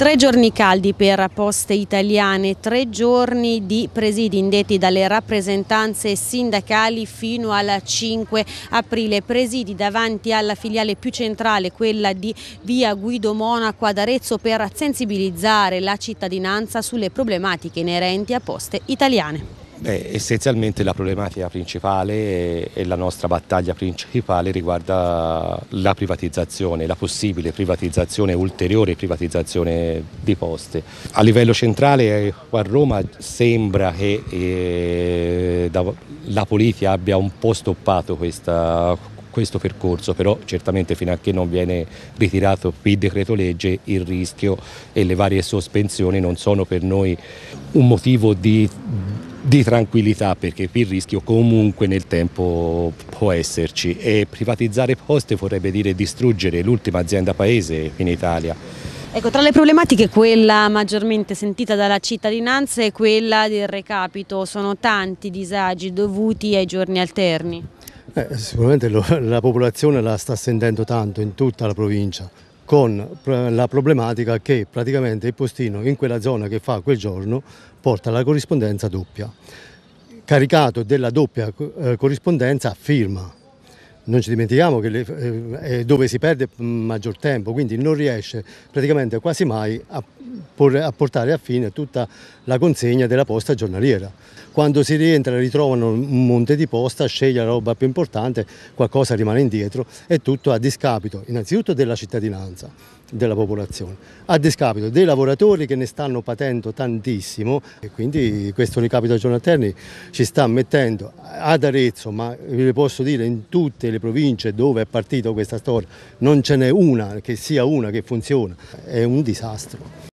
Tre giorni caldi per poste italiane, tre giorni di presidi indetti dalle rappresentanze sindacali fino al 5 aprile. Presidi davanti alla filiale più centrale, quella di via Guido Monaco ad Arezzo per sensibilizzare la cittadinanza sulle problematiche inerenti a poste italiane. Beh, essenzialmente la problematica principale e la nostra battaglia principale riguarda la privatizzazione, la possibile privatizzazione, ulteriore privatizzazione di poste. A livello centrale eh, a Roma sembra che eh, la politica abbia un po' stoppato questa, questo percorso, però certamente fino a che non viene ritirato il decreto legge il rischio e le varie sospensioni non sono per noi un motivo di di tranquillità perché qui il rischio comunque nel tempo può esserci e privatizzare poste vorrebbe dire distruggere l'ultima azienda paese in Italia. Ecco, tra le problematiche quella maggiormente sentita dalla cittadinanza è quella del recapito, sono tanti disagi dovuti ai giorni alterni. Eh, sicuramente lo, la popolazione la sta sentendo tanto in tutta la provincia con la problematica che praticamente il postino in quella zona che fa quel giorno porta la corrispondenza doppia. Caricato della doppia eh, corrispondenza firma. Non ci dimentichiamo che le, eh, è dove si perde maggior tempo, quindi non riesce praticamente quasi mai a a portare a fine tutta la consegna della posta giornaliera. Quando si rientra ritrovano un monte di posta, sceglie la roba più importante, qualcosa rimane indietro e tutto a discapito innanzitutto della cittadinanza, della popolazione, a discapito dei lavoratori che ne stanno patendo tantissimo e quindi questo ricapito a Giornaterni ci sta mettendo ad Arezzo, ma vi posso dire in tutte le province dove è partita questa storia, non ce n'è una che sia una che funziona, è un disastro.